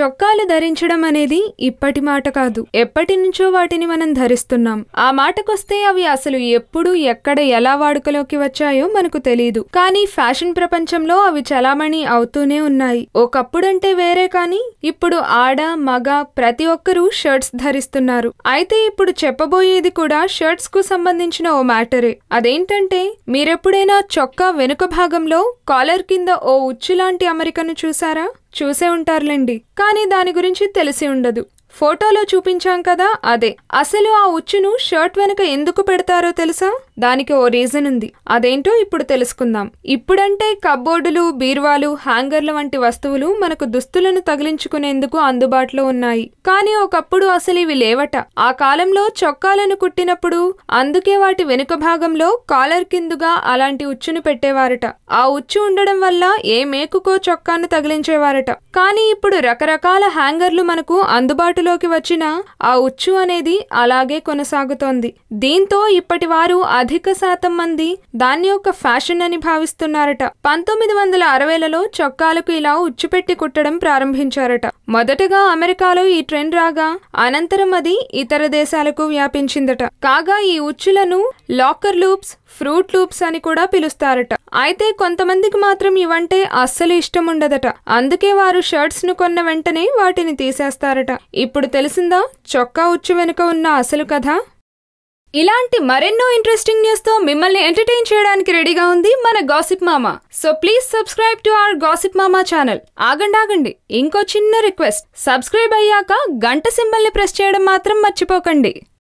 చొక్కాలు ధరించడం అనేది ఇప్పటి మాట కాదు ఎప్పటి నుంచో వాటిని మనం ధరిస్తున్నాం ఆ మాటకొస్తే అవి అసలు ఎప్పుడు ఎక్కడ ఎలా వాడుకలోకి వచ్చాయో మనకు తెలియదు కానీ ఫ్యాషన్ ప్రపంచంలో అవి చలామణి అవుతూనే ఉన్నాయి ఒకప్పుడంటే వేరే కానీ ఇప్పుడు ఆడ మగ ప్రతి ఒక్కరూ షర్ట్స్ ధరిస్తున్నారు అయితే ఇప్పుడు చెప్పబోయేది కూడా షర్ట్స్ కు సంబంధించిన ఓ మ్యాటరే అదేంటంటే మీరెప్పుడైనా చొక్కా వెనుక భాగంలో కాలర్ కింద ఓ ఉచ్చు లాంటి అమరికను చూసారా చూసే ఉంటారులేండి కానీ దాని గురించి తెలిసి ఉండదు ఫోటోలో చూపించాం కదా అదే అసలు ఆ ఉచ్చును షర్ట్ వెనుక ఎందుకు పెడతారో తెలుసా దానికి ఓ రీజన్ ఉంది అదేంటో ఇప్పుడు తెలుసుకుందాం ఇప్పుడంటే కబ్బోర్డులు బీర్వాలు హ్యాంగర్లు వంటి వస్తువులు మనకు దుస్తులను తగిలించుకునేందుకు అందుబాటులో ఉన్నాయి కానీ ఒకప్పుడు అసలు ఇవి లేవట ఆ కాలంలో చొక్కాలను కుట్టినప్పుడు అందుకే వాటి వెనుక భాగంలో కాలర్ కిందుగా అలాంటి ఉచ్చును పెట్టేవారట ఆ ఉచ్చు ఉండడం వల్ల ఏ మేకుకో చొక్కాను తగిలించేవారట కానీ ఇప్పుడు రకరకాల హ్యాంగర్లు మనకు అందుబాటు అందుబాటులోకి వచ్చిన ఆ ఉచ్చు అనేది అలాగే కొనసాగుతోంది దీంతో ఇప్పటి వారు అధిక శాతం మంది దాని యొక్క ఫ్యాషన్ అని భావిస్తున్నారట పంతొమ్మిది వందల అరవైలలో చొక్కాలకు ఇలా ఉచ్చు పెట్టి కుట్టడం ప్రారంభించారట మొదటగా అమెరికాలో ఈ ట్రెండ్ రాగా అనంతరం అది ఇతర దేశాలకు వ్యాపించిందట కాగా ఈ ఉచ్చులను లాకర్ లూప్స్ ఫ్రూట్ లూప్స్ అని కూడా పిలుస్తారట అయితే కొంతమందికి మాత్రం ఇవంటే అస్సలు ఇష్టం ఉండదట అందుకే వారు షర్ట్స్ ను కొన్న వెంటనే వాటిని తీసేస్తారట ఇప్పుడు తెలిసిందా చొక్కా ఉచ్చు వెనుక ఉన్న అసలు కథ ఇలాంటి మరెన్నో ఇంట్రెస్టింగ్ న్యూస్ తో మిమ్మల్ని ఎంటర్టైన్ చేయడానికి రెడీగా ఉంది మన gossip Mama so please subscribe to our gossip Mama channel ఆగండి ఆగండి ఇంకో చిన్న రిక్వెస్ట్ సబ్స్క్రైబ్ అయ్యాక గంట సింబల్ ని ప్రెస్ చేయడం మాత్రం మర్చిపోకండి